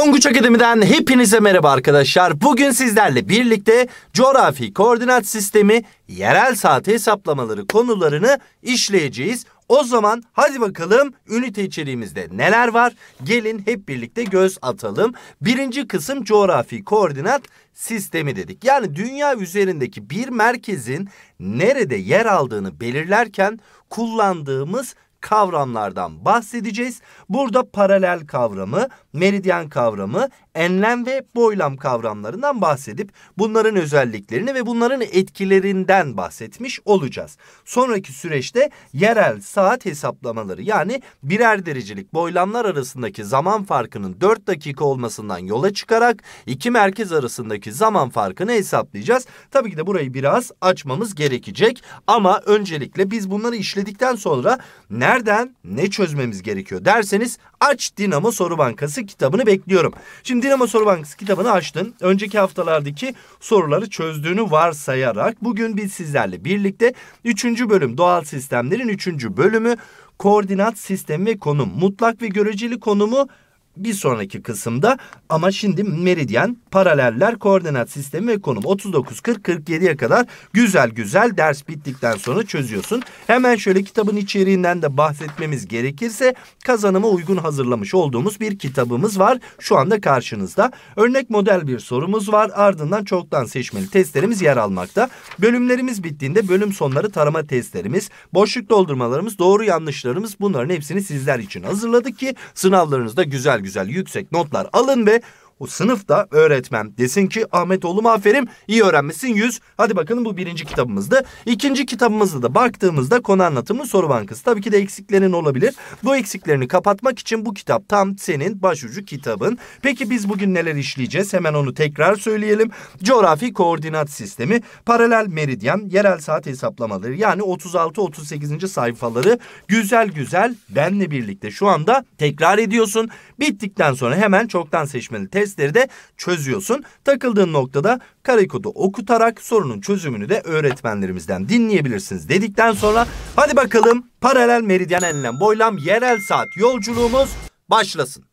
Tonguç Akademi'den hepinize merhaba arkadaşlar. Bugün sizlerle birlikte coğrafi koordinat sistemi, yerel saat hesaplamaları konularını işleyeceğiz. O zaman hadi bakalım ünite içeriğimizde neler var? Gelin hep birlikte göz atalım. Birinci kısım coğrafi koordinat sistemi dedik. Yani dünya üzerindeki bir merkezin nerede yer aldığını belirlerken kullandığımız kavramlardan bahsedeceğiz. Burada paralel kavramı, meridyen kavramı, enlem ve boylam kavramlarından bahsedip bunların özelliklerini ve bunların etkilerinden bahsetmiş olacağız. Sonraki süreçte yerel saat hesaplamaları yani birer derecelik boylamlar arasındaki zaman farkının 4 dakika olmasından yola çıkarak iki merkez arasındaki zaman farkını hesaplayacağız. Tabii ki de burayı biraz açmamız gerekecek ama öncelikle biz bunları işledikten sonra ne nereden ne çözmemiz gerekiyor derseniz aç Dinamo Soru Bankası kitabını bekliyorum. Şimdi Dinamo Soru Bankası kitabını açtın. Önceki haftalardaki soruları çözdüğünü varsayarak bugün biz sizlerle birlikte 3. bölüm doğal sistemlerin 3. bölümü koordinat sistemi ve konum mutlak ve göreceli konumu bir sonraki kısımda ama şimdi meridyen, paraleller, koordinat sistemi ve konum 39-40-47'ye kadar güzel güzel ders bittikten sonra çözüyorsun. Hemen şöyle kitabın içeriğinden de bahsetmemiz gerekirse kazanıma uygun hazırlamış olduğumuz bir kitabımız var. Şu anda karşınızda. Örnek model bir sorumuz var. Ardından çoktan seçmeli testlerimiz yer almakta. Bölümlerimiz bittiğinde bölüm sonları tarama testlerimiz, boşluk doldurmalarımız, doğru yanlışlarımız bunların hepsini sizler için hazırladık ki sınavlarınızda güzel güzel güzel yüksek notlar alın ve o sınıfta öğretmen desin ki Ahmet oğlum aferin iyi öğrenmişsin 100. Hadi bakalım bu birinci kitabımızda. İkinci kitabımızda da baktığımızda konu anlatımı soru bankası. Tabii ki de eksiklerin olabilir. Bu eksiklerini kapatmak için bu kitap tam senin başucu kitabın. Peki biz bugün neler işleyeceğiz? Hemen onu tekrar söyleyelim. Coğrafi koordinat sistemi, paralel meridyen, yerel saat hesaplamaları yani 36-38. sayfaları güzel güzel benle birlikte şu anda tekrar ediyorsun. Bittikten sonra hemen çoktan seçmeli test testleri de çözüyorsun. Takıldığın noktada kare kodu okutarak sorunun çözümünü de öğretmenlerimizden dinleyebilirsiniz dedikten sonra hadi bakalım paralel meridyen enlem boylam yerel saat yolculuğumuz başlasın.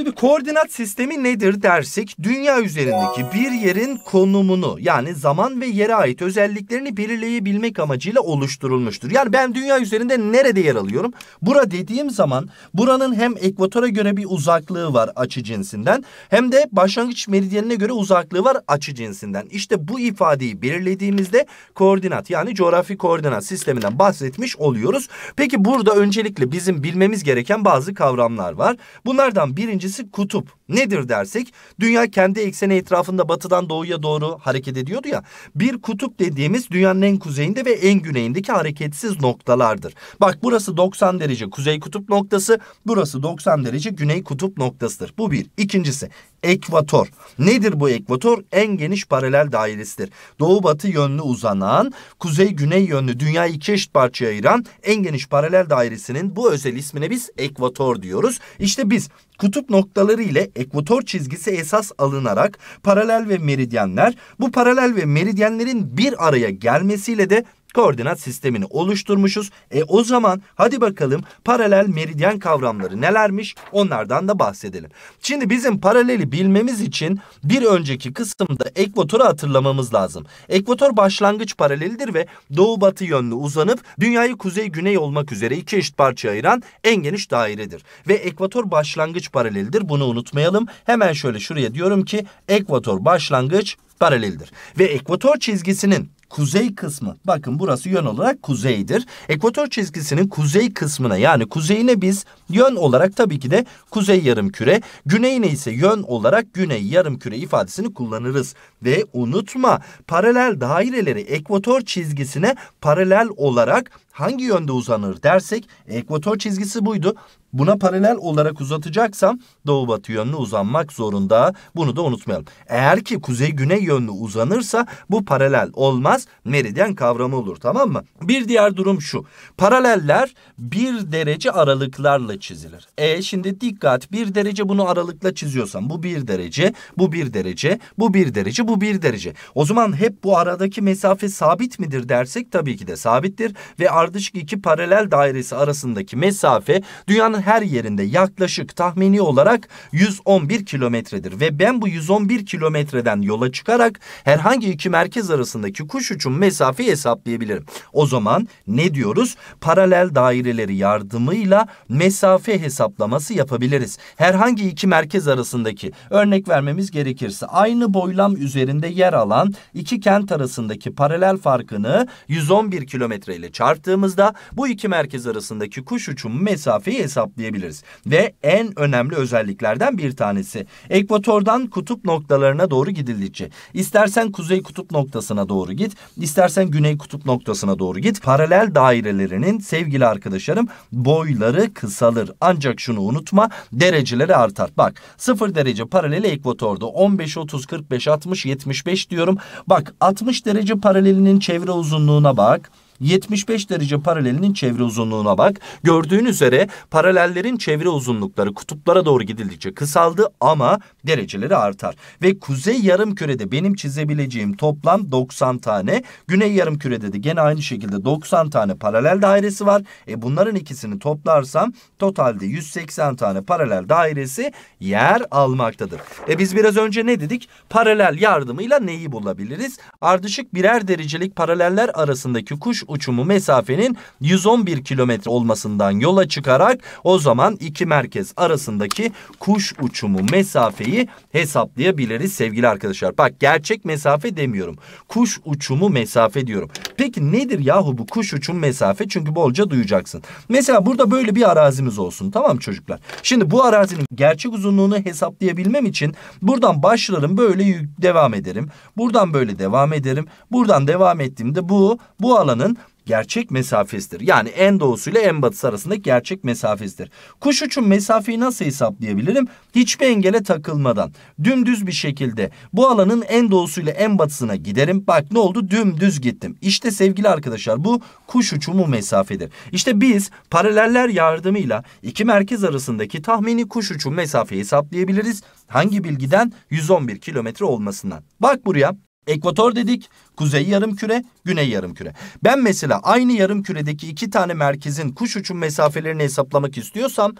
Şimdi koordinat sistemi nedir dersek dünya üzerindeki bir yerin konumunu yani zaman ve yere ait özelliklerini belirleyebilmek amacıyla oluşturulmuştur. Yani ben dünya üzerinde nerede yer alıyorum? Bura dediğim zaman buranın hem ekvatora göre bir uzaklığı var açı cinsinden hem de başlangıç meridyenine göre uzaklığı var açı cinsinden. İşte bu ifadeyi belirlediğimizde koordinat yani coğrafi koordinat sisteminden bahsetmiş oluyoruz. Peki burada öncelikle bizim bilmemiz gereken bazı kavramlar var. Bunlardan birincisi birincisi kutup. Nedir dersek dünya kendi ekseni etrafında batıdan doğuya doğru hareket ediyordu ya. Bir kutup dediğimiz dünyanın en kuzeyinde ve en güneyindeki hareketsiz noktalardır. Bak burası 90 derece kuzey kutup noktası, burası 90 derece güney kutup noktasıdır. Bu bir. İkincisi ekvator. Nedir bu ekvator? En geniş paralel dairesidir. Doğu batı yönlü uzanan, kuzey güney yönlü dünyayı iki eşit parçaya ayıran en geniş paralel dairesinin bu özel ismine biz ekvator diyoruz. İşte biz kutup noktaları ile ekvator çizgisi esas alınarak paralel ve meridyenler bu paralel ve meridyenlerin bir araya gelmesiyle de koordinat sistemini oluşturmuşuz. E o zaman hadi bakalım paralel meridyen kavramları nelermiş onlardan da bahsedelim. Şimdi bizim paraleli bilmemiz için bir önceki kısımda ekvatoru hatırlamamız lazım. Ekvator başlangıç paralelidir ve doğu batı yönlü uzanıp dünyayı kuzey güney olmak üzere iki eşit parça ayıran en geniş dairedir. Ve ekvator başlangıç paralelidir bunu unutmayalım. Hemen şöyle şuraya diyorum ki ekvator başlangıç paraleldir. Ve ekvator çizgisinin kuzey kısmı, bakın burası yön olarak kuzeydir. Ekvator çizgisinin kuzey kısmına yani kuzeyine biz yön olarak tabii ki de kuzey yarımküre, güneyine ise yön olarak güney yarımküre ifadesini kullanırız. Ve unutma paralel daireleri ekvator çizgisine paralel olarak hangi yönde uzanır dersek ekvator çizgisi buydu. Buna paralel olarak uzatacaksam doğu batı yönlü uzanmak zorunda. Bunu da unutmayalım. Eğer ki kuzey güney yönlü uzanırsa bu paralel olmaz. Meridyen kavramı olur tamam mı? Bir diğer durum şu. Paraleller bir derece aralıklarla çizilir. E şimdi dikkat bir derece bunu aralıkla çiziyorsam bu bir derece, bu bir derece, bu bir derece, bu bir derece. O zaman hep bu aradaki mesafe sabit midir dersek tabii ki de sabittir ve ardından ardışık iki paralel dairesi arasındaki mesafe dünyanın her yerinde yaklaşık tahmini olarak 111 kilometredir. Ve ben bu 111 kilometreden yola çıkarak herhangi iki merkez arasındaki kuş uçum mesafeyi hesaplayabilirim. O zaman ne diyoruz? Paralel daireleri yardımıyla mesafe hesaplaması yapabiliriz. Herhangi iki merkez arasındaki örnek vermemiz gerekirse aynı boylam üzerinde yer alan iki kent arasındaki paralel farkını 111 kilometre ile çarptı baktığımızda bu iki merkez arasındaki kuş uçumu mesafeyi hesaplayabiliriz. Ve en önemli özelliklerden bir tanesi ekvatordan kutup noktalarına doğru gidildikçe istersen kuzey kutup noktasına doğru git istersen güney kutup noktasına doğru git paralel dairelerinin sevgili arkadaşlarım boyları kısalır. Ancak şunu unutma dereceleri artar. Bak 0 derece paraleli ekvatorda 15 30 45 60 75 diyorum. Bak 60 derece paralelinin çevre uzunluğuna bak. 75 derece paralelinin çevre uzunluğuna bak. Gördüğün üzere paralellerin çevre uzunlukları kutuplara doğru gidildikçe kısaldı ama dereceleri artar. Ve kuzey yarım kürede benim çizebileceğim toplam 90 tane. Güney yarım kürede de gene aynı şekilde 90 tane paralel dairesi var. E bunların ikisini toplarsam totalde 180 tane paralel dairesi yer almaktadır. E biz biraz önce ne dedik? Paralel yardımıyla neyi bulabiliriz? Ardışık birer derecelik paraleller arasındaki kuş uçumu mesafenin 111 kilometre olmasından yola çıkarak o zaman iki merkez arasındaki kuş uçumu mesafeyi hesaplayabiliriz sevgili arkadaşlar. Bak gerçek mesafe demiyorum. Kuş uçumu mesafe diyorum. Peki nedir yahu bu kuş uçum mesafe? Çünkü bolca duyacaksın. Mesela burada böyle bir arazimiz olsun tamam çocuklar? Şimdi bu arazinin gerçek uzunluğunu hesaplayabilmem için buradan başlarım böyle devam ederim. Buradan böyle devam ederim. Buradan devam ettiğimde bu bu alanın gerçek mesafesidir. Yani en doğusu ile en batısı arasındaki gerçek mesafesidir. Kuş uçun mesafeyi nasıl hesaplayabilirim? Hiçbir engele takılmadan dümdüz bir şekilde bu alanın en doğusu ile en batısına giderim. Bak ne oldu? Dümdüz gittim. İşte sevgili arkadaşlar bu kuş uçumu mesafedir. İşte biz paraleller yardımıyla iki merkez arasındaki tahmini kuş uçum mesafeyi hesaplayabiliriz. Hangi bilgiden? 111 kilometre olmasından. Bak buraya ekvator dedik, Kuzey yarım küre, güney yarım küre. Ben mesela aynı yarım küredeki iki tane merkezin kuş uçum mesafelerini hesaplamak istiyorsam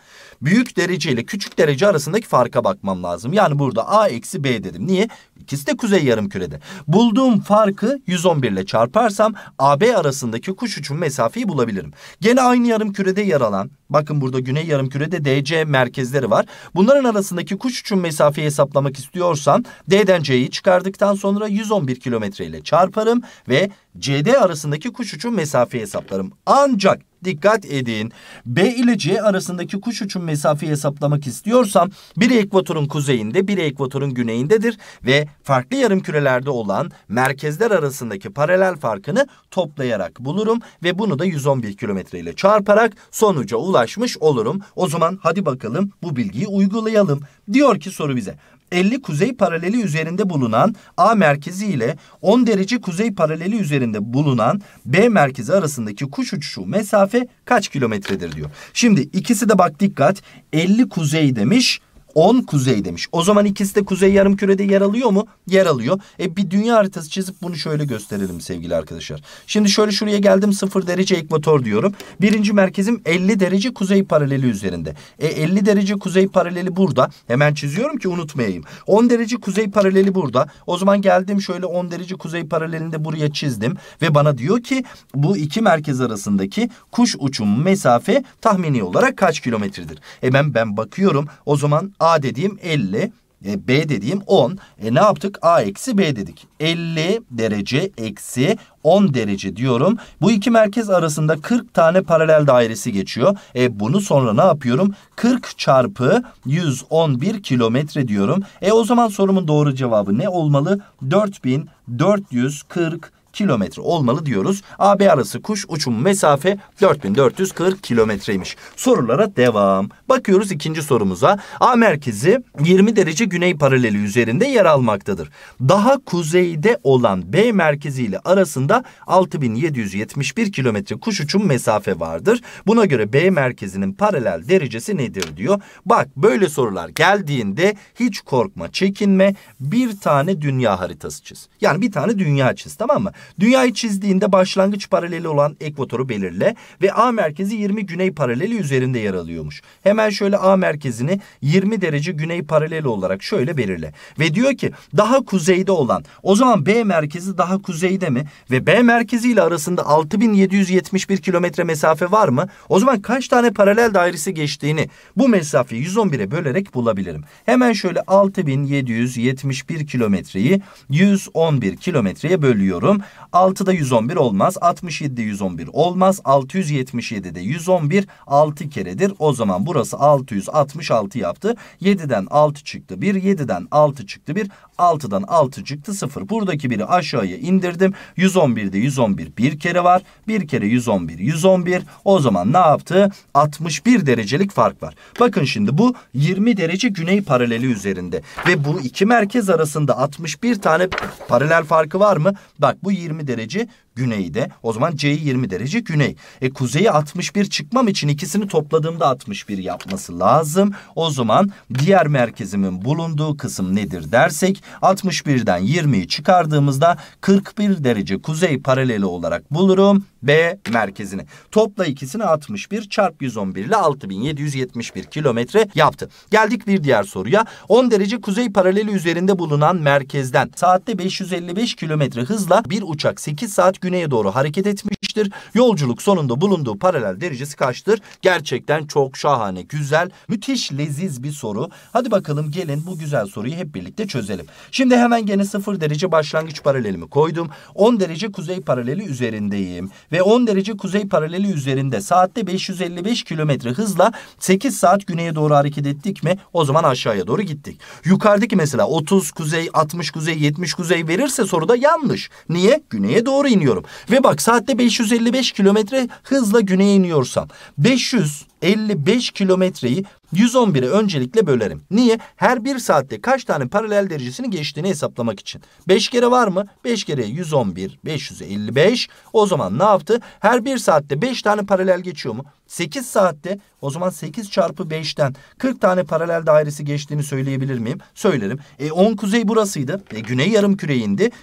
büyük derece ile küçük derece arasındaki farka bakmam lazım. Yani burada A eksi B dedim. Niye? İkisi de kuzey yarım kürede. Bulduğum farkı 111 ile çarparsam AB arasındaki kuş uçum mesafeyi bulabilirim. Gene aynı yarım kürede yer alan bakın burada güney yarım kürede DC merkezleri var. Bunların arasındaki kuş uçum mesafeyi hesaplamak istiyorsam D'den C'yi çıkardıktan sonra 111 kilometre ile çarp çarparım ve CD arasındaki kuş uçum mesafeyi hesaplarım. Ancak dikkat edin B ile C arasındaki kuş uçum mesafeyi hesaplamak istiyorsam biri ekvatorun kuzeyinde biri ekvatorun güneyindedir ve farklı yarım kürelerde olan merkezler arasındaki paralel farkını toplayarak bulurum ve bunu da 111 kilometre ile çarparak sonuca ulaşmış olurum. O zaman hadi bakalım bu bilgiyi uygulayalım. Diyor ki soru bize 50 kuzey paraleli üzerinde bulunan A merkezi ile 10 derece kuzey paraleli üzerinde bulunan B merkezi arasındaki kuş uçuşu mesafe kaç kilometredir diyor. Şimdi ikisi de bak dikkat 50 kuzey demiş 10 kuzey demiş. O zaman ikisi de kuzey yarım kürede yer alıyor mu? Yer alıyor. E bir dünya haritası çizip bunu şöyle gösterelim sevgili arkadaşlar. Şimdi şöyle şuraya geldim 0 derece ekvator diyorum. Birinci merkezim 50 derece kuzey paraleli üzerinde. E 50 derece kuzey paraleli burada. Hemen çiziyorum ki unutmayayım. 10 derece kuzey paraleli burada. O zaman geldim şöyle 10 derece kuzey paralelinde buraya çizdim. Ve bana diyor ki bu iki merkez arasındaki kuş uçum mesafe tahmini olarak kaç kilometredir? E ben, ben bakıyorum o zaman A dediğim 50. E, B dediğim 10. E, ne yaptık? A eksi B dedik. 50 derece eksi 10 derece diyorum. Bu iki merkez arasında 40 tane paralel dairesi geçiyor. E bunu sonra ne yapıyorum? 40 çarpı 111 kilometre diyorum. E o zaman sorumun doğru cevabı ne olmalı? 4440 kilometre olmalı diyoruz. AB arası kuş uçum mesafe 4440 kilometreymiş. Sorulara devam. Bakıyoruz ikinci sorumuza. A merkezi 20 derece güney paraleli üzerinde yer almaktadır. Daha kuzeyde olan B merkezi ile arasında 6771 kilometre kuş uçum mesafe vardır. Buna göre B merkezinin paralel derecesi nedir diyor. Bak böyle sorular geldiğinde hiç korkma, çekinme. Bir tane dünya haritası çiz. Yani bir tane dünya çiz tamam mı? Dünyayı çizdiğinde başlangıç paraleli olan ekvatoru belirle ve A merkezi 20 güney paraleli üzerinde yer alıyormuş. Hemen şöyle A merkezini 20 derece güney paraleli olarak şöyle belirle. Ve diyor ki daha kuzeyde olan o zaman B merkezi daha kuzeyde mi? Ve B merkezi ile arasında 6771 kilometre mesafe var mı? O zaman kaç tane paralel dairesi geçtiğini bu mesafeyi 111'e bölerek bulabilirim. Hemen şöyle 6771 kilometreyi 111 kilometreye bölüyorum. 6'da 111 olmaz. 67'de 111 olmaz. 677'de 111 6 keredir. O zaman burası 666 yaptı. 7'den 6 çıktı 1. 7'den 6 çıktı 1. 6'dan 6 çıktı 0. Buradaki biri aşağıya indirdim. 111'de 111 bir kere var. Bir kere 111 111. O zaman ne yaptı? 61 derecelik fark var. Bakın şimdi bu 20 derece güney paraleli üzerinde. Ve bu iki merkez arasında 61 tane paralel farkı var mı? Bak bu 20 derece güneyde. O zaman C'yi 20 derece güney. E kuzeyi 61 çıkmam için ikisini topladığımda 61 yapması lazım. O zaman diğer merkezimin bulunduğu kısım nedir dersek 61'den 20'yi çıkardığımızda 41 derece kuzey paraleli olarak bulurum B merkezini. Topla ikisini 61 çarp 111 ile 6771 kilometre yaptı. Geldik bir diğer soruya. 10 derece kuzey paraleli üzerinde bulunan merkezden saatte 555 kilometre hızla bir uçak 8 saat gün güneye doğru hareket etmiştir. Yolculuk sonunda bulunduğu paralel derecesi kaçtır? Gerçekten çok şahane, güzel, müthiş leziz bir soru. Hadi bakalım gelin bu güzel soruyu hep birlikte çözelim. Şimdi hemen gene 0 derece başlangıç paralelimi koydum. 10 derece kuzey paraleli üzerindeyim. Ve 10 derece kuzey paraleli üzerinde saatte 555 kilometre hızla 8 saat güneye doğru hareket ettik mi? O zaman aşağıya doğru gittik. Yukarıdaki mesela 30 kuzey, 60 kuzey, 70 kuzey verirse soruda yanlış. Niye? Güneye doğru iniyor gidiyorum. Ve bak saatte 555 kilometre hızla güneye iniyorsam 500 55 kilometreyi 111'e öncelikle bölerim. Niye? Her bir saatte kaç tane paralel derecesini geçtiğini hesaplamak için. 5 kere var mı? 5 kere 111, 555. O zaman ne yaptı? Her bir saatte 5 tane paralel geçiyor mu? 8 saatte o zaman 8 çarpı 5'ten 40 tane paralel dairesi geçtiğini söyleyebilir miyim? Söylerim. E 10 kuzey burasıydı. E güney yarım küre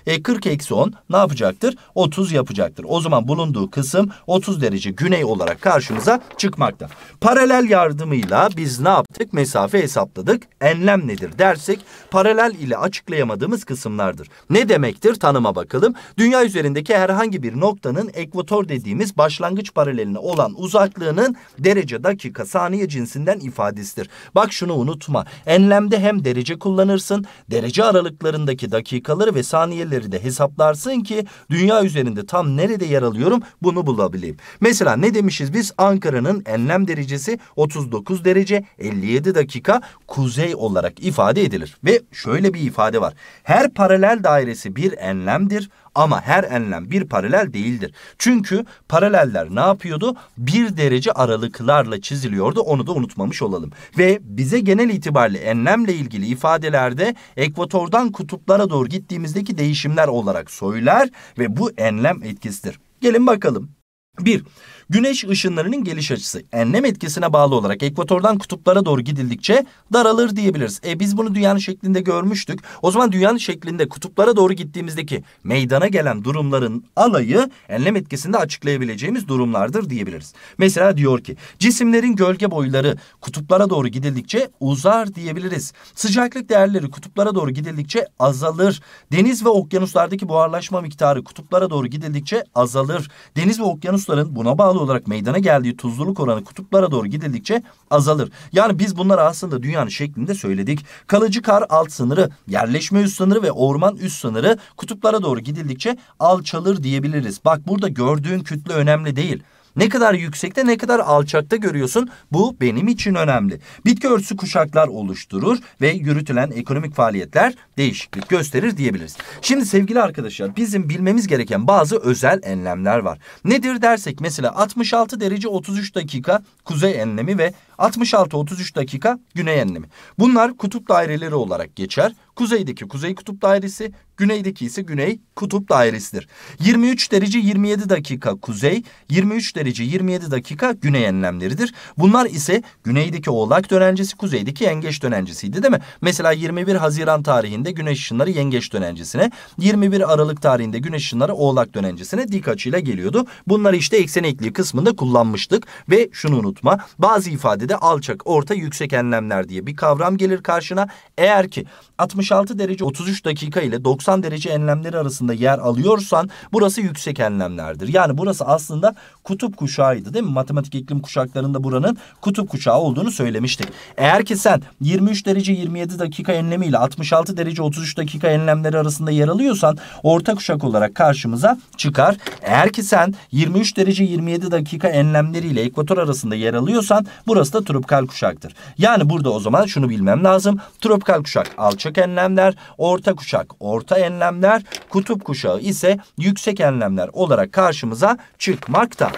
E 40 eksi 10 ne yapacaktır? 30 yapacaktır. O zaman bulunduğu kısım 30 derece güney olarak karşımıza çıkmakta. Paralel yardımıyla biz ne yaptık? Mesafe hesapladık. Enlem nedir dersek paralel ile açıklayamadığımız kısımlardır. Ne demektir? Tanıma bakalım. Dünya üzerindeki herhangi bir noktanın ekvator dediğimiz başlangıç paraleline olan uzaklığının derece, dakika, saniye cinsinden ifadesidir. Bak şunu unutma. Enlemde hem derece kullanırsın, derece aralıklarındaki dakikaları ve saniyeleri de hesaplarsın ki dünya üzerinde tam nerede yer alıyorum bunu bulabileyim. Mesela ne demişiz biz? Ankara'nın enlem derecesi derecesi 39 derece 57 dakika kuzey olarak ifade edilir. Ve şöyle bir ifade var. Her paralel dairesi bir enlemdir ama her enlem bir paralel değildir. Çünkü paraleller ne yapıyordu? Bir derece aralıklarla çiziliyordu. Onu da unutmamış olalım. Ve bize genel itibariyle enlemle ilgili ifadelerde ekvatordan kutuplara doğru gittiğimizdeki değişimler olarak söyler ve bu enlem etkisidir. Gelin bakalım. 1. Güneş ışınlarının geliş açısı enlem etkisine bağlı olarak ekvatordan kutuplara doğru gidildikçe daralır diyebiliriz. E biz bunu dünyanın şeklinde görmüştük. O zaman dünyanın şeklinde kutuplara doğru gittiğimizdeki meydana gelen durumların alayı enlem etkisinde açıklayabileceğimiz durumlardır diyebiliriz. Mesela diyor ki cisimlerin gölge boyları kutuplara doğru gidildikçe uzar diyebiliriz. Sıcaklık değerleri kutuplara doğru gidildikçe azalır. Deniz ve okyanuslardaki buharlaşma miktarı kutuplara doğru gidildikçe azalır. Deniz ve okyanusların buna bağlı bağlı olarak meydana geldiği tuzluluk oranı kutuplara doğru gidildikçe azalır. Yani biz bunları aslında dünyanın şeklinde söyledik. Kalıcı kar alt sınırı, yerleşme üst sınırı ve orman üst sınırı kutuplara doğru gidildikçe alçalır diyebiliriz. Bak burada gördüğün kütle önemli değil. Ne kadar yüksekte ne kadar alçakta görüyorsun bu benim için önemli. Bitki örtüsü kuşaklar oluşturur ve yürütülen ekonomik faaliyetler değişiklik gösterir diyebiliriz. Şimdi sevgili arkadaşlar bizim bilmemiz gereken bazı özel enlemler var. Nedir dersek mesela 66 derece 33 dakika kuzey enlemi ve 66-33 dakika güney enlemi. Bunlar kutup daireleri olarak geçer. Kuzeydeki kuzey kutup dairesi, güneydeki ise güney kutup dairesidir. 23 derece 27 dakika kuzey, 23 derece 27 dakika güney enlemleridir. Bunlar ise güneydeki oğlak dönencesi, kuzeydeki yengeç dönencesiydi değil mi? Mesela 21 Haziran tarihinde güneş ışınları yengeç dönencesine, 21 Aralık tarihinde güneş ışınları oğlak dönencesine dik açıyla geliyordu. Bunları işte eksen ekliği kısmında kullanmıştık ve şunu unutma bazı ifade diğeri alçak, orta, yüksek enlemler diye bir kavram gelir karşına. Eğer ki 66 derece 33 dakika ile 90 derece enlemleri arasında yer alıyorsan burası yüksek enlemlerdir. Yani burası aslında kutup kuşağıydı değil mi? Matematik iklim kuşaklarında buranın kutup kuşağı olduğunu söylemiştik. Eğer ki sen 23 derece 27 dakika enlemi ile 66 derece 33 dakika enlemleri arasında yer alıyorsan orta kuşak olarak karşımıza çıkar. Eğer ki sen 23 derece 27 dakika enlemleri ile ekvator arasında yer alıyorsan burası da aslında tropikal kuşaktır. Yani burada o zaman şunu bilmem lazım. Tropikal kuşak alçak enlemler, orta kuşak orta enlemler, kutup kuşağı ise yüksek enlemler olarak karşımıza çıkmakta.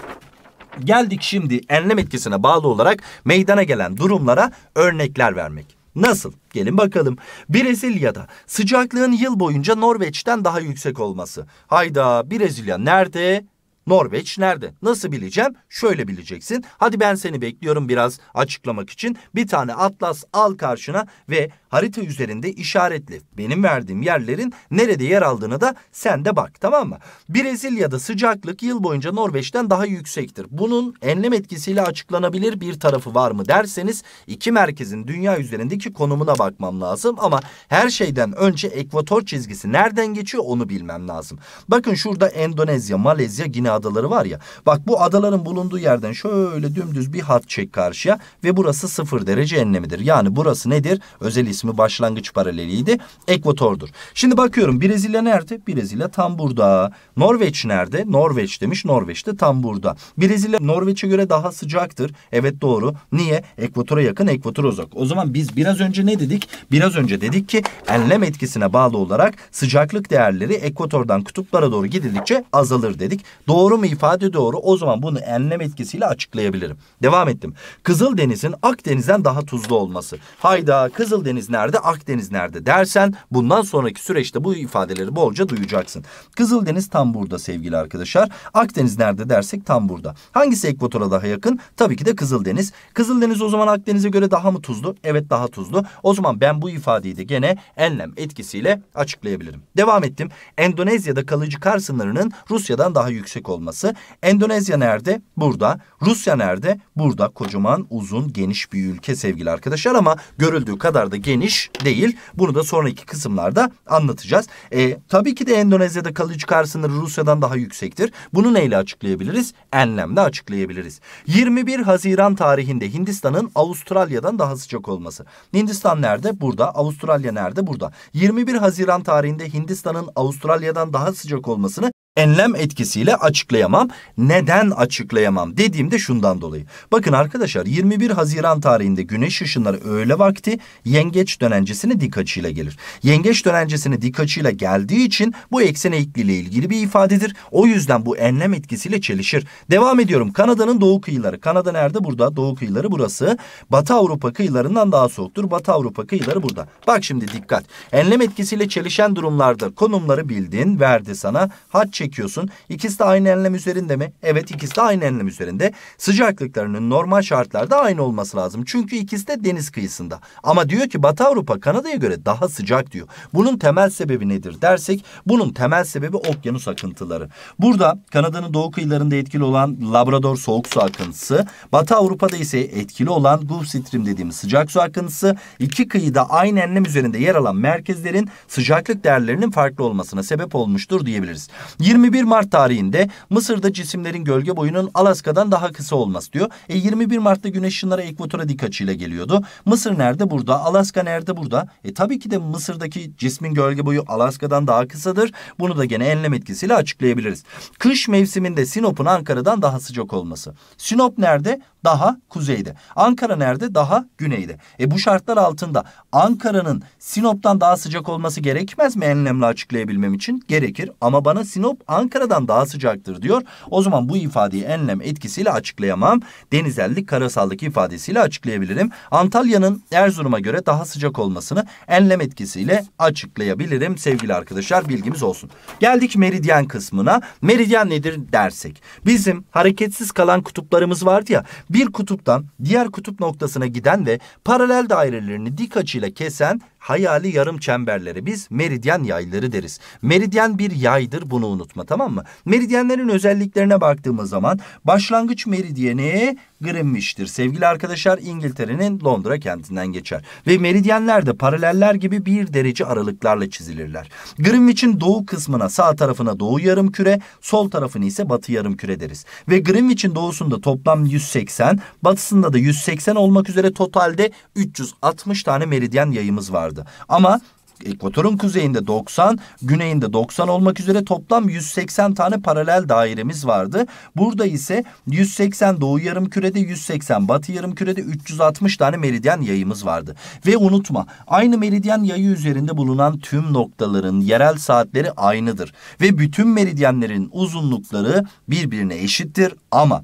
Geldik şimdi enlem etkisine bağlı olarak meydana gelen durumlara örnekler vermek. Nasıl? Gelin bakalım. Brezilya'da sıcaklığın yıl boyunca Norveç'ten daha yüksek olması. Hayda Brezilya nerede? Norveç nerede? Nasıl bileceğim? Şöyle bileceksin. Hadi ben seni bekliyorum biraz açıklamak için. Bir tane atlas al karşına ve harita üzerinde işaretli. Benim verdiğim yerlerin nerede yer aldığını da sen de bak tamam mı? Brezilya'da sıcaklık yıl boyunca Norveç'ten daha yüksektir. Bunun enlem etkisiyle açıklanabilir bir tarafı var mı derseniz iki merkezin dünya üzerindeki konumuna bakmam lazım. Ama her şeyden önce ekvator çizgisi nereden geçiyor onu bilmem lazım. Bakın şurada Endonezya, Malezya, Gine adaları var ya. Bak bu adaların bulunduğu yerden şöyle dümdüz bir hat çek karşıya ve burası sıfır derece enlemidir. Yani burası nedir? Özel ismi başlangıç paraleliydi. Ekvator'dur. Şimdi bakıyorum Brezilya nerede? Brezilya tam burada. Norveç nerede? Norveç demiş. Norveç de tam burada. Brezilya Norveç'e göre daha sıcaktır. Evet doğru. Niye? Ekvatora yakın, ekvator uzak. O zaman biz biraz önce ne dedik? Biraz önce dedik ki enlem etkisine bağlı olarak sıcaklık değerleri ekvatordan kutuplara doğru gidildikçe azalır dedik. Doğru mu ifade doğru? O zaman bunu enlem etkisiyle açıklayabilirim. Devam ettim. Kızıl Kızıldeniz'in Akdeniz'den daha tuzlu olması. Hayda Kızıl Deniz Karadeniz nerede, Akdeniz nerede dersen bundan sonraki süreçte bu ifadeleri bolca duyacaksın. Kızıldeniz tam burada sevgili arkadaşlar. Akdeniz nerede dersek tam burada. Hangisi ekvatora daha yakın? Tabii ki de Kızıldeniz. Kızıldeniz o zaman Akdeniz'e göre daha mı tuzlu? Evet daha tuzlu. O zaman ben bu ifadeyi de gene enlem etkisiyle açıklayabilirim. Devam ettim. Endonezya'da kalıcı kar sınırının Rusya'dan daha yüksek olması. Endonezya nerede? Burada. Rusya nerede? Burada. Kocaman, uzun, geniş bir ülke sevgili arkadaşlar ama görüldüğü kadar da geniş geniş değil. Bunu da sonraki kısımlarda anlatacağız. E, tabii ki de Endonezya'da kalıcı kar sınırı Rusya'dan daha yüksektir. Bunu neyle açıklayabiliriz? Enlemle açıklayabiliriz. 21 Haziran tarihinde Hindistan'ın Avustralya'dan daha sıcak olması. Hindistan nerede? Burada. Avustralya nerede? Burada. 21 Haziran tarihinde Hindistan'ın Avustralya'dan daha sıcak olmasını enlem etkisiyle açıklayamam. Neden açıklayamam dediğimde şundan dolayı. Bakın arkadaşlar 21 Haziran tarihinde güneş ışınları öğle vakti yengeç dönencesine dik açıyla gelir. Yengeç dönencesine dik açıyla geldiği için bu eksen eğikliğiyle ilgili bir ifadedir. O yüzden bu enlem etkisiyle çelişir. Devam ediyorum. Kanada'nın doğu kıyıları. Kanada nerede? Burada. Doğu kıyıları burası. Batı Avrupa kıyılarından daha soğuktur. Batı Avrupa kıyıları burada. Bak şimdi dikkat. Enlem etkisiyle çelişen durumlarda konumları bildin. Verdi sana. Haç çekiyorsun. İkisi de aynı enlem üzerinde mi? Evet ikisi de aynı enlem üzerinde. Sıcaklıklarının normal şartlarda aynı olması lazım. Çünkü ikisi de deniz kıyısında. Ama diyor ki Batı Avrupa Kanada'ya göre daha sıcak diyor. Bunun temel sebebi nedir dersek bunun temel sebebi okyanus akıntıları. Burada Kanada'nın doğu kıyılarında etkili olan Labrador soğuk su akıntısı, Batı Avrupa'da ise etkili olan Gulf Stream dediğimiz sıcak su akıntısı iki kıyıda aynı enlem üzerinde yer alan merkezlerin sıcaklık değerlerinin farklı olmasına sebep olmuştur diyebiliriz. 21 Mart tarihinde Mısır'da cisimlerin gölge boyunun Alaska'dan daha kısa olması diyor. E 21 Mart'ta güneş ışınları ekvatora dik açıyla geliyordu. Mısır nerede burada? Alaska nerede burada? E tabii ki de Mısır'daki cismin gölge boyu Alaska'dan daha kısadır. Bunu da gene enlem etkisiyle açıklayabiliriz. Kış mevsiminde Sinop'un Ankara'dan daha sıcak olması. Sinop nerede? daha kuzeyde. Ankara nerede? Daha güneyde. E bu şartlar altında Ankara'nın Sinop'tan daha sıcak olması gerekmez mi enlemle açıklayabilmem için? Gerekir ama bana Sinop Ankara'dan daha sıcaktır diyor. O zaman bu ifadeyi enlem etkisiyle açıklayamam. Denizellik karasallık ifadesiyle açıklayabilirim. Antalya'nın Erzurum'a göre daha sıcak olmasını enlem etkisiyle açıklayabilirim sevgili arkadaşlar bilgimiz olsun. Geldik meridyen kısmına. Meridyen nedir dersek. Bizim hareketsiz kalan kutuplarımız vardı ya bir kutuptan diğer kutup noktasına giden ve paralel dairelerini dik açıyla kesen hayali yarım çemberleri biz meridyen yayları deriz. Meridyen bir yaydır bunu unutma tamam mı? Meridyenlerin özelliklerine baktığımız zaman başlangıç meridyeni Greenwich'tir. Sevgili arkadaşlar İngiltere'nin Londra kentinden geçer. Ve meridyenler de paraleller gibi bir derece aralıklarla çizilirler. Greenwich'in doğu kısmına sağ tarafına doğu yarım küre, sol tarafını ise batı yarım küre deriz. Ve Greenwich'in doğusunda toplam 180, batısında da 180 olmak üzere totalde 360 tane meridyen yayımız var civarda. Ama ekvatorun kuzeyinde 90, güneyinde 90 olmak üzere toplam 180 tane paralel dairemiz vardı. Burada ise 180 doğu yarım kürede, 180 batı yarım kürede 360 tane meridyen yayımız vardı. Ve unutma, aynı meridyen yayı üzerinde bulunan tüm noktaların yerel saatleri aynıdır ve bütün meridyenlerin uzunlukları birbirine eşittir ama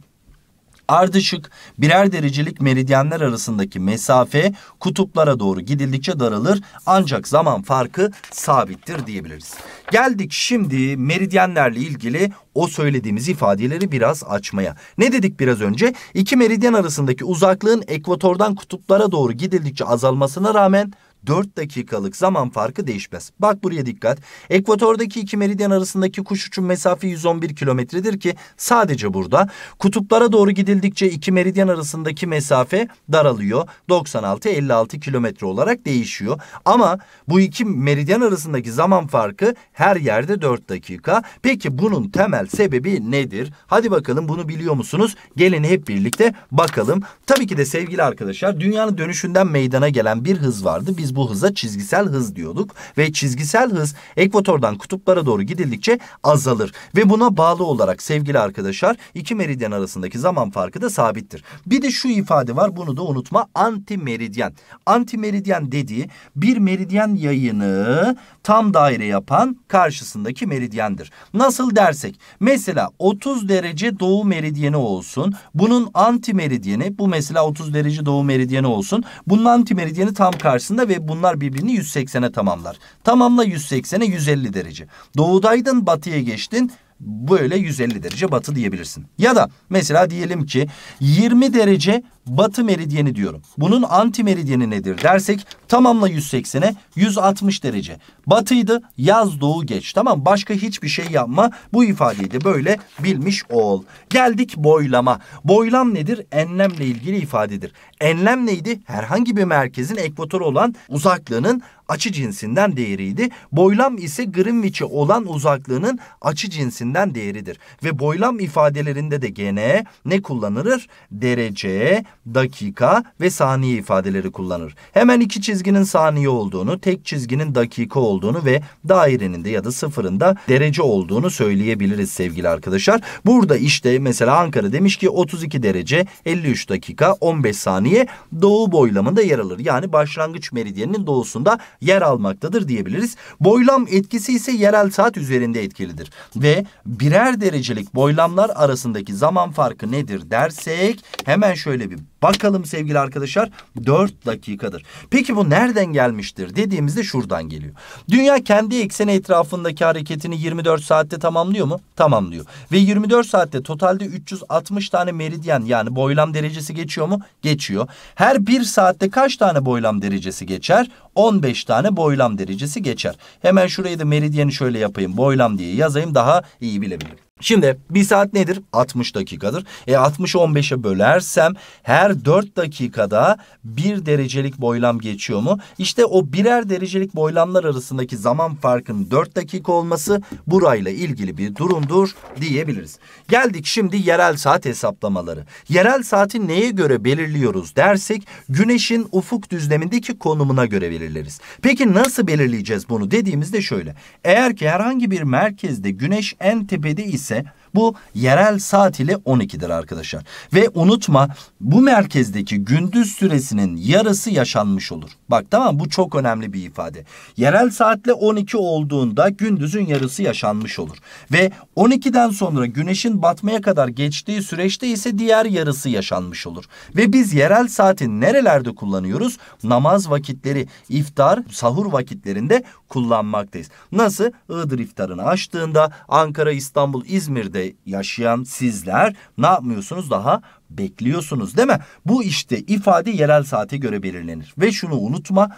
Ardışık birer derecelik meridyenler arasındaki mesafe kutuplara doğru gidildikçe daralır ancak zaman farkı sabittir diyebiliriz. Geldik şimdi meridyenlerle ilgili o söylediğimiz ifadeleri biraz açmaya. Ne dedik biraz önce? İki meridyen arasındaki uzaklığın ekvatordan kutuplara doğru gidildikçe azalmasına rağmen 4 dakikalık zaman farkı değişmez. Bak buraya dikkat. Ekvatordaki iki meridyen arasındaki kuş uçum mesafe 111 kilometredir ki sadece burada. Kutuplara doğru gidildikçe iki meridyen arasındaki mesafe daralıyor. 96-56 kilometre olarak değişiyor. Ama bu iki meridyen arasındaki zaman farkı her yerde 4 dakika. Peki bunun temel sebebi nedir? Hadi bakalım bunu biliyor musunuz? Gelin hep birlikte bakalım. Tabii ki de sevgili arkadaşlar dünyanın dönüşünden meydana gelen bir hız vardı. Biz bu hıza çizgisel hız diyorduk ve çizgisel hız ekvatordan kutuplara doğru gidildikçe azalır ve buna bağlı olarak sevgili arkadaşlar iki meridyen arasındaki zaman farkı da sabittir. Bir de şu ifade var bunu da unutma antimeridyen. Antimeridyen dediği bir meridyen yayını tam daire yapan karşısındaki meridyendir. Nasıl dersek mesela 30 derece doğu meridyeni olsun. Bunun antimeridyeni bu mesela 30 derece doğu meridyeni olsun. Bunun antimeridyeni tam karşısında ve bunlar birbirini 180'e tamamlar. Tamamla 180'e 150 derece. Doğudaydın batıya geçtin böyle 150 derece batı diyebilirsin. Ya da mesela diyelim ki 20 derece batı meridyeni diyorum. Bunun anti meridyeni nedir dersek tamamla 180'e 160 derece. Batıydı yaz doğu geç tamam başka hiçbir şey yapma bu ifadeyi de böyle bilmiş ol. Geldik boylama. Boylam nedir? Enlemle ilgili ifadedir. Enlem neydi? Herhangi bir merkezin ekvator olan uzaklığının açı cinsinden değeriydi. Boylam ise Greenwich'e olan uzaklığının açı cinsinden değeridir. Ve boylam ifadelerinde de gene ne kullanılır? Derece, dakika ve saniye ifadeleri kullanır. Hemen iki çizginin saniye olduğunu, tek çizginin dakika olduğunu ve dairenin de ya da sıfırında derece olduğunu söyleyebiliriz sevgili arkadaşlar. Burada işte mesela Ankara demiş ki 32 derece 53 dakika 15 saniye doğu boylamında yer alır. Yani başlangıç meridyeninin doğusunda yer almaktadır diyebiliriz. Boylam etkisi ise yerel saat üzerinde etkilidir. Ve birer derecelik boylamlar arasındaki zaman farkı nedir dersek hemen şöyle bir bakalım sevgili arkadaşlar 4 dakikadır. Peki bu nereden gelmiştir dediğimizde şuradan geliyor. Dünya kendi ekseni etrafındaki hareketini 24 saatte tamamlıyor mu? Tamamlıyor. Ve 24 saatte totalde 360 tane meridyen yani boylam derecesi geçiyor mu? Geçiyor. Her bir saatte kaç tane boylam derecesi geçer? 15 tane boylam derecesi geçer. Hemen şurayı da meridyeni şöyle yapayım. Boylam diye yazayım daha iyi bilebilirim. Şimdi bir saat nedir? 60 dakikadır. E 60'ı 15'e bölersem her 4 dakikada bir derecelik boylam geçiyor mu? İşte o birer derecelik boylamlar arasındaki zaman farkının 4 dakika olması burayla ilgili bir durumdur diyebiliriz. Geldik şimdi yerel saat hesaplamaları. Yerel saati neye göre belirliyoruz dersek güneşin ufuk düzlemindeki konumuna göre belirleriz. Peki nasıl belirleyeceğiz bunu dediğimizde şöyle. Eğer ki herhangi bir merkezde güneş en tepede ise C'est Bu yerel saat ile 12'dir arkadaşlar. Ve unutma bu merkezdeki gündüz süresinin yarısı yaşanmış olur. Bak tamam bu çok önemli bir ifade. Yerel saatle 12 olduğunda gündüzün yarısı yaşanmış olur. Ve 12'den sonra güneşin batmaya kadar geçtiği süreçte ise diğer yarısı yaşanmış olur. Ve biz yerel saati nerelerde kullanıyoruz? Namaz vakitleri, iftar, sahur vakitlerinde kullanmaktayız. Nasıl? Iğdır iftarını açtığında Ankara, İstanbul, İzmir'de yaşayan sizler ne yapmıyorsunuz daha bekliyorsunuz değil mi? Bu işte ifade yerel saate göre belirlenir. Ve şunu unutma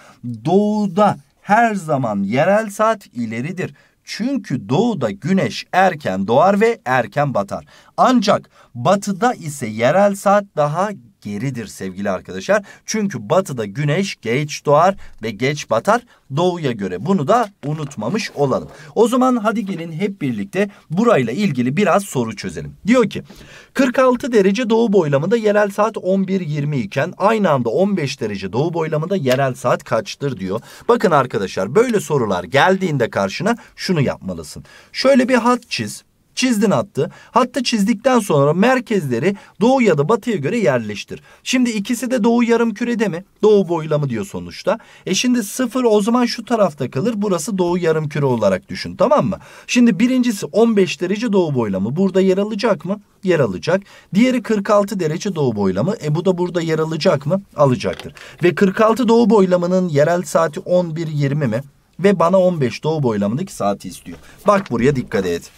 doğuda her zaman yerel saat ileridir. Çünkü doğuda güneş erken doğar ve erken batar. Ancak batıda ise yerel saat daha geridir sevgili arkadaşlar. Çünkü batıda güneş geç doğar ve geç batar doğuya göre. Bunu da unutmamış olalım. O zaman hadi gelin hep birlikte burayla ilgili biraz soru çözelim. Diyor ki 46 derece doğu boylamında yerel saat 11.20 iken aynı anda 15 derece doğu boylamında yerel saat kaçtır diyor. Bakın arkadaşlar böyle sorular geldiğinde karşına şunu yapmalısın. Şöyle bir hat çiz Çizdin hattı. Hattı çizdikten sonra merkezleri doğu ya da batıya göre yerleştir. Şimdi ikisi de doğu yarım kürede mi? Doğu boylamı diyor sonuçta. E şimdi sıfır o zaman şu tarafta kalır. Burası doğu yarım küre olarak düşün tamam mı? Şimdi birincisi 15 derece doğu boylamı. Burada yer alacak mı? Yer alacak. Diğeri 46 derece doğu boylamı. E bu da burada yer alacak mı? Alacaktır. Ve 46 doğu boylamının yerel saati 11.20 mi? Ve bana 15 doğu boylamındaki saati istiyor. Bak buraya dikkat et.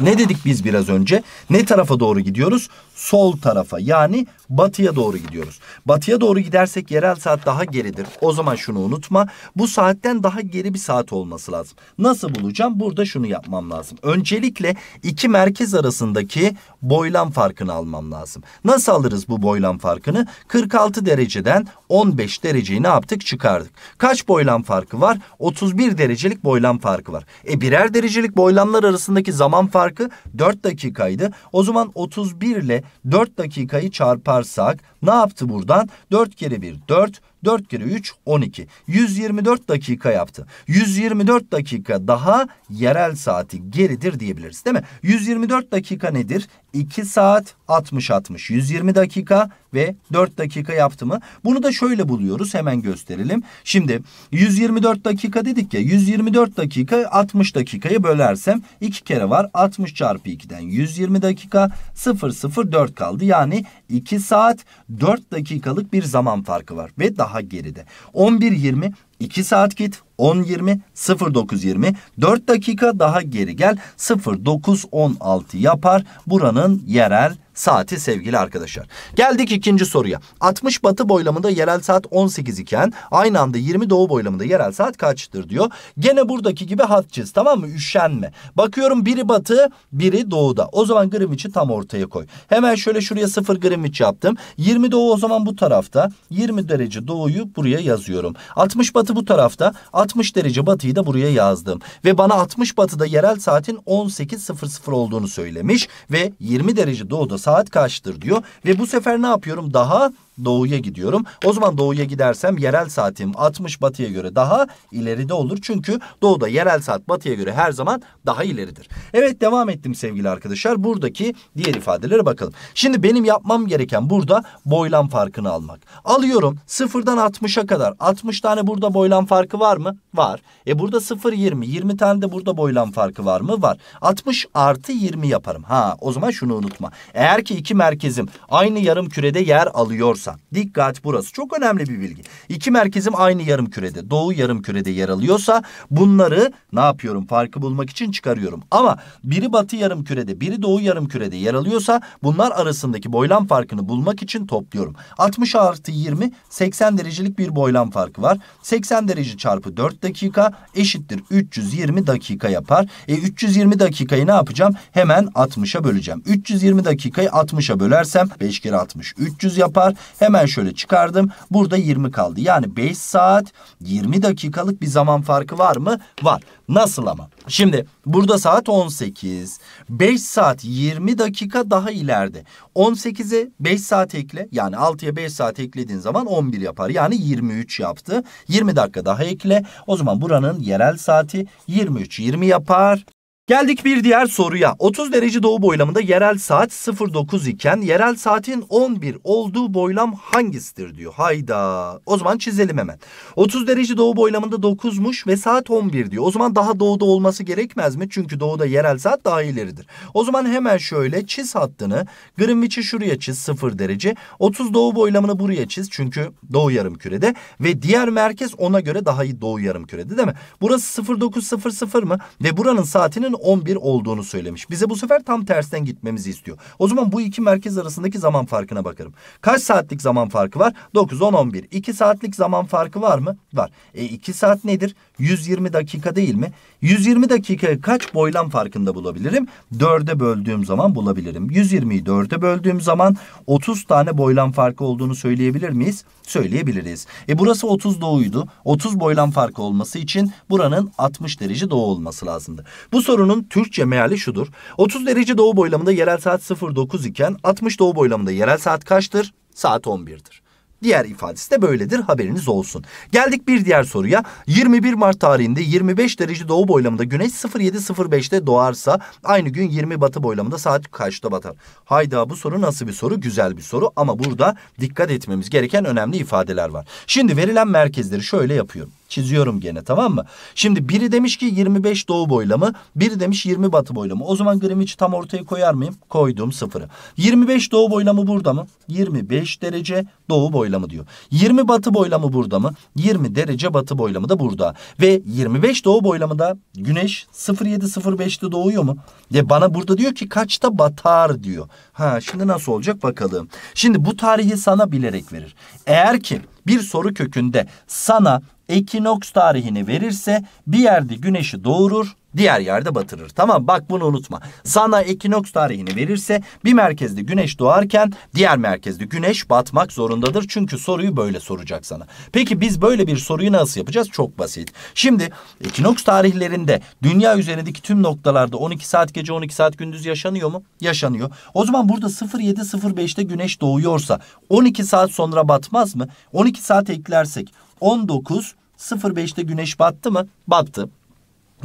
Ne dedik biz biraz önce? Ne tarafa doğru gidiyoruz? sol tarafa yani batıya doğru gidiyoruz. Batıya doğru gidersek yerel saat daha geridir. O zaman şunu unutma. Bu saatten daha geri bir saat olması lazım. Nasıl bulacağım? Burada şunu yapmam lazım. Öncelikle iki merkez arasındaki boylam farkını almam lazım. Nasıl alırız bu boylam farkını? 46 dereceden 15 dereceyi ne yaptık? Çıkardık. Kaç boylam farkı var? 31 derecelik boylam farkı var. E birer derecelik boylamlar arasındaki zaman farkı 4 dakikaydı. O zaman 31 ile 4 dakikayı çarparsak ne yaptı buradan? 4 kere 1 4 4 kere 3 12. 124 dakika yaptı. 124 dakika daha yerel saati geridir diyebiliriz değil mi? 124 dakika nedir? 2 saat 60 60. 120 dakika ve 4 dakika yaptı mı? Bunu da şöyle buluyoruz hemen gösterelim. Şimdi 124 dakika dedik ya 124 dakika 60 dakikayı bölersem 2 kere var 60 çarpı 2'den 120 dakika 0 0 4 kaldı. Yani 2 saat 4 dakikalık bir zaman farkı var ve daha daha geride. 11.20 2 saat git 10.20 09.20 4 dakika daha geri gel 09.16 yapar buranın yerel saati sevgili arkadaşlar. Geldik ikinci soruya. 60 batı boylamında yerel saat 18 iken aynı anda 20 doğu boylamında yerel saat kaçtır diyor. Gene buradaki gibi hat çiz tamam mı? Üşenme. Bakıyorum biri batı biri doğuda. O zaman Greenwich'i tam ortaya koy. Hemen şöyle şuraya 0 Greenwich yaptım. 20 doğu o zaman bu tarafta. 20 derece doğuyu buraya yazıyorum. 60 batı bu tarafta. 60 derece batıyı da buraya yazdım. Ve bana 60 batıda yerel saatin 18.00 olduğunu söylemiş. Ve 20 derece doğuda saat saat kaçtır diyor. Ve bu sefer ne yapıyorum? Daha doğuya gidiyorum. O zaman doğuya gidersem yerel saatim 60 batıya göre daha ileride olur. Çünkü doğuda yerel saat batıya göre her zaman daha ileridir. Evet devam ettim sevgili arkadaşlar. Buradaki diğer ifadelere bakalım. Şimdi benim yapmam gereken burada boylam farkını almak. Alıyorum 0'dan 60'a kadar. 60 tane burada boylam farkı var mı? Var. E burada 0 20. 20 tane de burada boylam farkı var mı? Var. 60 artı 20 yaparım. Ha o zaman şunu unutma. Eğer ki iki merkezim aynı yarım kürede yer alıyorsa 90. Dikkat burası çok önemli bir bilgi. İki merkezim aynı yarım kürede, doğu yarım kürede yer alıyorsa bunları ne yapıyorum? Farkı bulmak için çıkarıyorum. Ama biri batı yarım kürede, biri doğu yarım kürede yer alıyorsa bunlar arasındaki boylam farkını bulmak için topluyorum. 60 artı 20 80 derecelik bir boylam farkı var. 80 derece çarpı 4 dakika eşittir 320 dakika yapar. E 320 dakikayı ne yapacağım? Hemen 60'a böleceğim. 320 dakikayı 60'a bölersem 5 kere 60 300 yapar. Hemen şöyle çıkardım. Burada 20 kaldı. Yani 5 saat 20 dakikalık bir zaman farkı var mı? Var. Nasıl ama? Şimdi burada saat 18. 5 saat 20 dakika daha ileride. 18'e 5 saat ekle. Yani 6'ya 5 saat eklediğin zaman 11 yapar. Yani 23 yaptı. 20 dakika daha ekle. O zaman buranın yerel saati 23. 20 yapar. Geldik bir diğer soruya. 30 derece doğu boylamında yerel saat 09 iken yerel saatin 11 olduğu boylam hangisidir diyor. Hayda. O zaman çizelim hemen. 30 derece doğu boylamında 9'muş ve saat 11 diyor. O zaman daha doğuda olması gerekmez mi? Çünkü doğuda yerel saat daha ileridir. O zaman hemen şöyle çiz hattını. Greenwich'i şuraya çiz 0 derece. 30 doğu boylamını buraya çiz. Çünkü doğu yarım kürede ve diğer merkez ona göre daha iyi doğu yarım kürede değil mi? Burası 09.00 mı? Ve buranın saatinin 11 olduğunu söylemiş. Bize bu sefer tam tersten gitmemizi istiyor. O zaman bu iki merkez arasındaki zaman farkına bakarım. Kaç saatlik zaman farkı var? 9, 10, 11. 2 saatlik zaman farkı var mı? Var. E 2 saat nedir? 120 dakika değil mi? 120 dakikaya kaç boylam farkında bulabilirim? 4'e böldüğüm zaman bulabilirim. 120'yi 4'e böldüğüm zaman 30 tane boylam farkı olduğunu söyleyebilir miyiz? Söyleyebiliriz. E burası 30 doğuydu. 30 boylam farkı olması için buranın 60 derece doğu olması lazımdı. Bu sorunun Türkçe meali şudur. 30 derece doğu boylamında yerel saat 09 iken 60 doğu boylamında yerel saat kaçtır? Saat 11'dir. Diğer ifadesi de böyledir haberiniz olsun. Geldik bir diğer soruya. 21 Mart tarihinde 25 derece doğu boylamında güneş 07.05'te doğarsa aynı gün 20 batı boylamında saat kaçta batar? Hayda bu soru nasıl bir soru? Güzel bir soru ama burada dikkat etmemiz gereken önemli ifadeler var. Şimdi verilen merkezleri şöyle yapıyorum. Çiziyorum gene tamam mı? Şimdi biri demiş ki 25 doğu boylamı, biri demiş 20 batı boylamı. O zaman Greenwich'i tam ortaya koyar mıyım? Koydum sıfırı. 25 doğu boylamı burada mı? 25 derece doğu boylamı diyor. 20 batı boylamı burada mı? 20 derece batı boylamı da burada. Ve 25 doğu Boylamı da güneş 07.05'te doğuyor mu? Ve bana burada diyor ki kaçta batar diyor. Ha şimdi nasıl olacak bakalım. Şimdi bu tarihi sana bilerek verir. Eğer ki bir soru kökünde sana ekinoks tarihini verirse bir yerde güneşi doğurur, diğer yerde batırır. Tamam bak bunu unutma. Sana ekinoks tarihini verirse bir merkezde güneş doğarken diğer merkezde güneş batmak zorundadır. Çünkü soruyu böyle soracak sana. Peki biz böyle bir soruyu nasıl yapacağız? Çok basit. Şimdi ekinoks tarihlerinde dünya üzerindeki tüm noktalarda 12 saat gece 12 saat gündüz yaşanıyor mu? Yaşanıyor. O zaman burada 07.05'te güneş doğuyorsa 12 saat sonra batmaz mı? 12 saat eklersek 19 05'te güneş battı mı? Battı.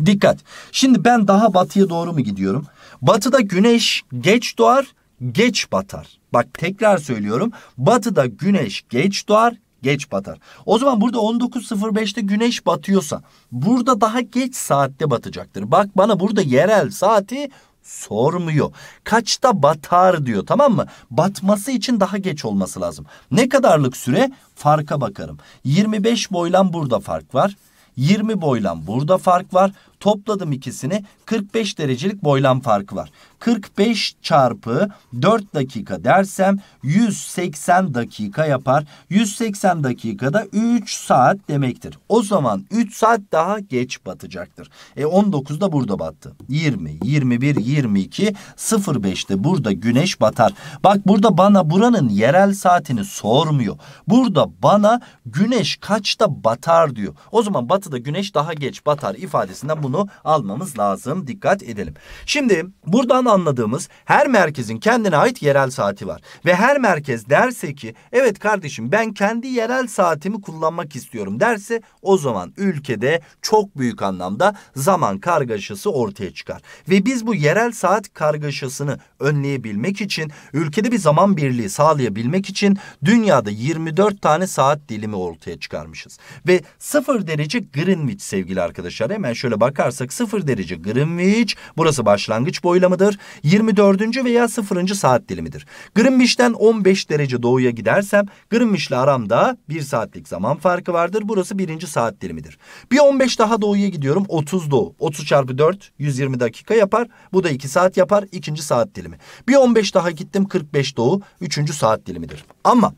Dikkat. Şimdi ben daha batıya doğru mu gidiyorum? Batıda güneş geç doğar, geç batar. Bak tekrar söylüyorum. Batıda güneş geç doğar, geç batar. O zaman burada 19.05'te güneş batıyorsa burada daha geç saatte batacaktır. Bak bana burada yerel saati sormuyor. Kaçta batar diyor tamam mı? Batması için daha geç olması lazım. Ne kadarlık süre? Farka bakarım. 25 boylan burada fark var. 20 boylan burada fark var. Topladım ikisini 45 derecelik boylam farkı var. 45 çarpı 4 dakika dersem 180 dakika yapar. 180 dakikada 3 saat demektir. O zaman 3 saat daha geç batacaktır. E 19 da burada battı. 20, 21, 22, 05'te burada güneş batar. Bak burada bana buranın yerel saatini sormuyor. Burada bana güneş kaçta batar diyor. O zaman batıda güneş daha geç batar ifadesinden bu bunu almamız lazım. Dikkat edelim. Şimdi buradan anladığımız her merkezin kendine ait yerel saati var. Ve her merkez derse ki evet kardeşim ben kendi yerel saatimi kullanmak istiyorum derse o zaman ülkede çok büyük anlamda zaman kargaşası ortaya çıkar. Ve biz bu yerel saat kargaşasını önleyebilmek için ülkede bir zaman birliği sağlayabilmek için dünyada 24 tane saat dilimi ortaya çıkarmışız. Ve 0 derece Greenwich sevgili arkadaşlar hemen şöyle bak bakarsak 0 derece Greenwich, burası başlangıç boylamıdır. 24. veya 0. saat dilimidir. Greenwich'ten 15 derece doğuya gidersem Greenwich'le aramda 1 saatlik zaman farkı vardır. Burası 1. saat dilimidir. Bir 15 daha doğuya gidiyorum 30 doğu. 30 çarpı 4 120 dakika yapar. Bu da 2 saat yapar. 2. saat dilimi. Bir 15 daha gittim 45 doğu. 3. saat dilimidir. Ama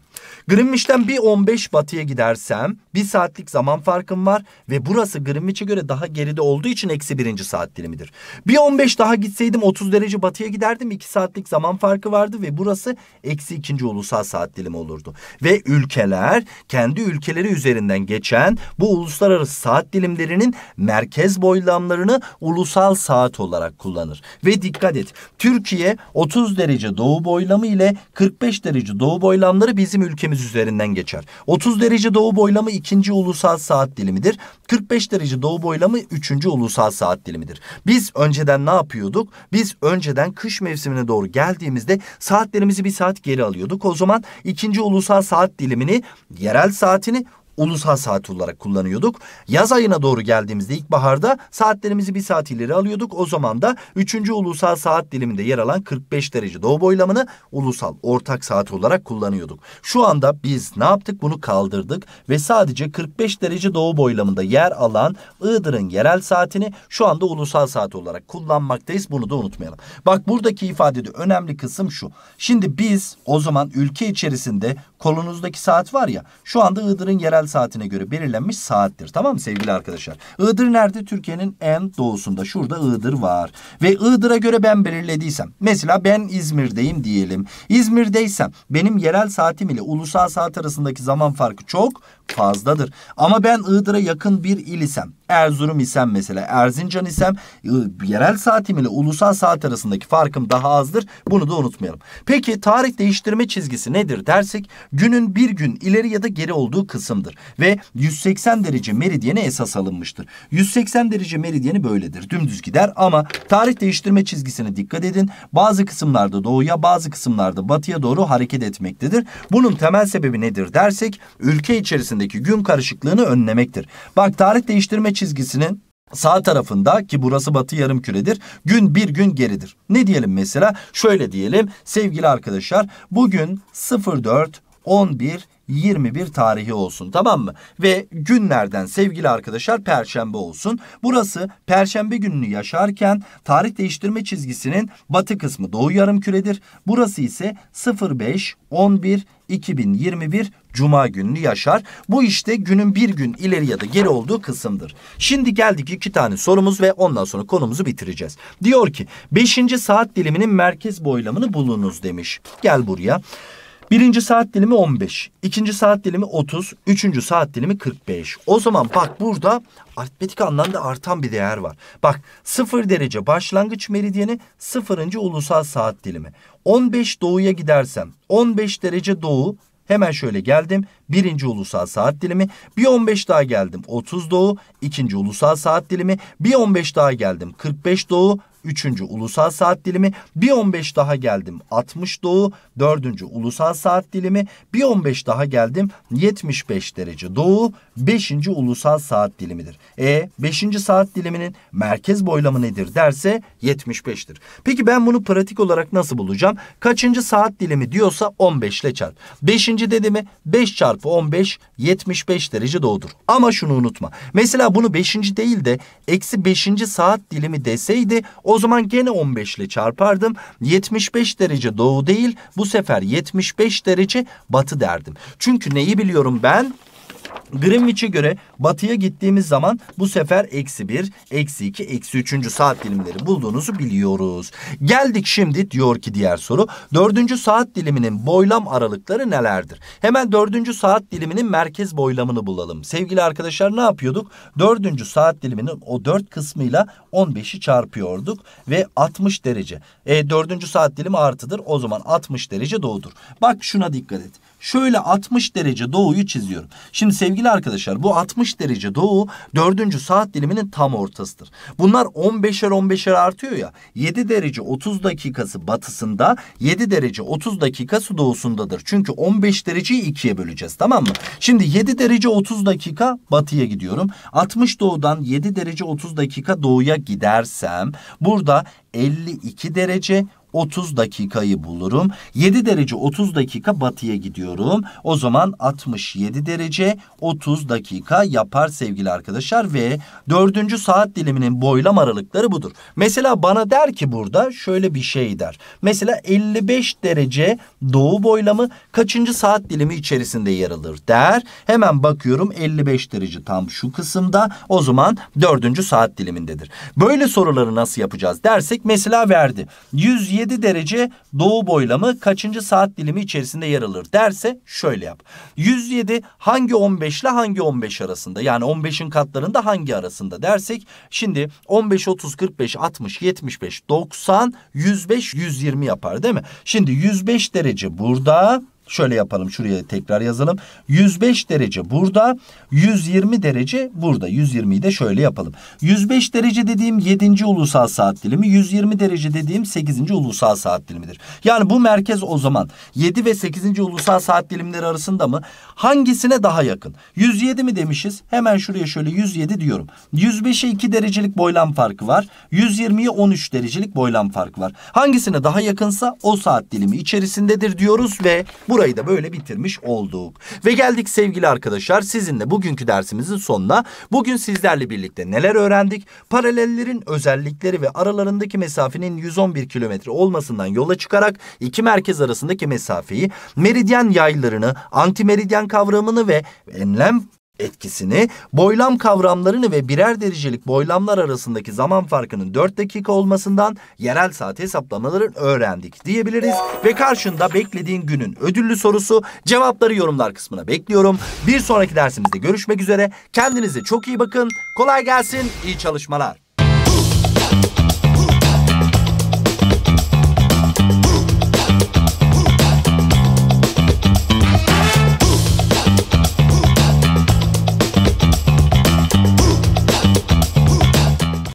Greenwich'ten bir 15 batıya gidersem bir saatlik zaman farkım var ve burası Greenwich'e göre daha geride olduğu için eksi birinci saat dilimidir. Bir 15 daha gitseydim 30 derece batıya giderdim iki saatlik zaman farkı vardı ve burası eksi ikinci ulusal saat dilimi olurdu. Ve ülkeler kendi ülkeleri üzerinden geçen bu uluslararası saat dilimlerinin merkez boylamlarını ulusal saat olarak kullanır. Ve dikkat et Türkiye 30 derece doğu boylamı ile 45 derece doğu boylamları bizim ülkemiz üzerinden geçer. 30 derece doğu boylamı ikinci ulusal saat dilimidir. 45 derece doğu boylamı üçüncü ulusal saat dilimidir. Biz önceden ne yapıyorduk? Biz önceden kış mevsimine doğru geldiğimizde saatlerimizi bir saat geri alıyorduk. O zaman ikinci ulusal saat dilimini, yerel saatini ulusal saat olarak kullanıyorduk. Yaz ayına doğru geldiğimizde ilkbaharda saatlerimizi bir saat ileri alıyorduk. O zaman da 3. ulusal saat diliminde yer alan 45 derece doğu boylamını ulusal ortak saat olarak kullanıyorduk. Şu anda biz ne yaptık? Bunu kaldırdık ve sadece 45 derece doğu boylamında yer alan Iğdır'ın yerel saatini şu anda ulusal saat olarak kullanmaktayız. Bunu da unutmayalım. Bak buradaki ifadede önemli kısım şu. Şimdi biz o zaman ülke içerisinde Kolunuzdaki saat var ya şu anda Iğdır'ın yerel saatine göre belirlenmiş saattir. Tamam mı sevgili arkadaşlar? Iğdır nerede? Türkiye'nin en doğusunda. Şurada Iğdır var. Ve Iğdır'a göre ben belirlediysem. Mesela ben İzmir'deyim diyelim. İzmir'deysem benim yerel saatim ile ulusal saat arasındaki zaman farkı çok fazladır. Ama ben Iğdır'a yakın bir il isem, Erzurum isem mesela, Erzincan isem yerel saatim ile ulusal saat arasındaki farkım daha azdır. Bunu da unutmayalım. Peki tarih değiştirme çizgisi nedir dersek günün bir gün ileri ya da geri olduğu kısımdır ve 180 derece meridyene esas alınmıştır. 180 derece meridyeni böyledir. Dümdüz gider ama tarih değiştirme çizgisine dikkat edin. Bazı kısımlarda doğuya, bazı kısımlarda batıya doğru hareket etmektedir. Bunun temel sebebi nedir dersek ülke içerisinde üzerindeki gün karışıklığını önlemektir. Bak tarih değiştirme çizgisinin sağ tarafında ki burası batı yarım küredir gün bir gün geridir. Ne diyelim mesela şöyle diyelim sevgili arkadaşlar bugün 04 11 21 tarihi olsun tamam mı? Ve günlerden sevgili arkadaşlar perşembe olsun. Burası perşembe gününü yaşarken tarih değiştirme çizgisinin batı kısmı doğu yarım küredir. Burası ise 05 11 2021 Cuma gününü yaşar. Bu işte günün bir gün ileri ya da geri olduğu kısımdır. Şimdi geldik iki tane sorumuz ve ondan sonra konumuzu bitireceğiz. Diyor ki 5. saat diliminin merkez boylamını bulunuz demiş. Gel buraya. Birinci saat dilimi 15, ikinci saat dilimi 30, üçüncü saat dilimi 45. O zaman bak burada aritmetik anlamda artan bir değer var. Bak 0 derece başlangıç meridyeni 0. ulusal saat dilimi. 15 doğuya gidersem 15 derece doğu Hemen şöyle geldim. Birinci ulusal saat dilimi. Bir 15 daha geldim. 30 doğu. ikinci ulusal saat dilimi. Bir 15 daha geldim. 45 doğu üçüncü Ulusal Saat Dilimi. Bir 15 daha geldim 60 doğu dördüncü Ulusal Saat Dilimi. Bir 15 daha geldim 75 derece doğu beşinci Ulusal Saat Dilimidir. E beşinci saat diliminin merkez boylamı nedir derse 75'tir. Peki ben bunu pratik olarak nasıl bulacağım? Kaçıncı saat dilimi diyorsa 15 ile çarp. beşinci dedi mi 5 çarpı 15 75 derece doğudur. Ama şunu unutma. Mesela bunu beşinci değil de eksi beşinci saat dilimi deseydi o zaman gene 15 ile çarpardım. 75 derece doğu değil bu sefer 75 derece batı derdim. Çünkü neyi biliyorum ben? Greenwich'e göre batıya gittiğimiz zaman bu sefer eksi 1, eksi 2, eksi 3. saat dilimleri bulduğunuzu biliyoruz. Geldik şimdi diyor ki diğer soru. 4. saat diliminin boylam aralıkları nelerdir? Hemen 4. saat diliminin merkez boylamını bulalım. Sevgili arkadaşlar ne yapıyorduk? 4. saat diliminin o 4 kısmıyla 15'i çarpıyorduk ve 60 derece. E, 4. saat dilimi artıdır o zaman 60 derece doğudur. Bak şuna dikkat et. Şöyle 60 derece doğuyu çiziyorum. Şimdi sevgili arkadaşlar bu 60 derece doğu 4. saat diliminin tam ortasıdır. Bunlar 15'er 15'er artıyor ya. 7 derece 30 dakikası batısında 7 derece 30 dakikası doğusundadır. Çünkü 15 dereceyi ikiye böleceğiz tamam mı? Şimdi 7 derece 30 dakika batıya gidiyorum. 60 doğudan 7 derece 30 dakika doğuya gidersem burada 52 derece 30 dakikayı bulurum. 7 derece 30 dakika batıya gidiyorum. O zaman 67 derece 30 dakika yapar sevgili arkadaşlar ve dördüncü saat diliminin boylam aralıkları budur. Mesela bana der ki burada şöyle bir şey der. Mesela 55 derece doğu boylamı kaçıncı saat dilimi içerisinde yer alır der. Hemen bakıyorum 55 derece tam şu kısımda. O zaman dördüncü saat dilimindedir. Böyle soruları nasıl yapacağız dersek mesela verdi. 120 37 derece doğu boylamı kaçıncı saat dilimi içerisinde yer alır derse şöyle yap. 107 hangi 15 ile hangi 15 arasında yani 15'in katlarında hangi arasında dersek şimdi 15, 30, 45, 60, 75, 90, 105, 120 yapar değil mi? Şimdi 105 derece burada Şöyle yapalım şuraya tekrar yazalım. 105 derece burada 120 derece burada. 120'yi de şöyle yapalım. 105 derece dediğim 7. ulusal saat dilimi 120 derece dediğim 8. ulusal saat dilimidir. Yani bu merkez o zaman 7 ve 8. ulusal saat dilimleri arasında mı? Hangisine daha yakın? 107 mi demişiz? Hemen şuraya şöyle 107 diyorum. 105'e 2 derecelik boylam farkı var. 120'ye 13 derecelik boylam farkı var. Hangisine daha yakınsa o saat dilimi içerisindedir diyoruz ve bu burayı da böyle bitirmiş olduk. Ve geldik sevgili arkadaşlar sizinle bugünkü dersimizin sonuna. Bugün sizlerle birlikte neler öğrendik? Paralellerin özellikleri ve aralarındaki mesafenin 111 kilometre olmasından yola çıkarak iki merkez arasındaki mesafeyi, meridyen yaylarını, antimeridyen kavramını ve enlem etkisini, boylam kavramlarını ve birer derecelik boylamlar arasındaki zaman farkının 4 dakika olmasından yerel saat hesaplamaları öğrendik diyebiliriz. Ve karşında beklediğin günün ödüllü sorusu cevapları yorumlar kısmına bekliyorum. Bir sonraki dersimizde görüşmek üzere. Kendinize çok iyi bakın. Kolay gelsin. İyi çalışmalar.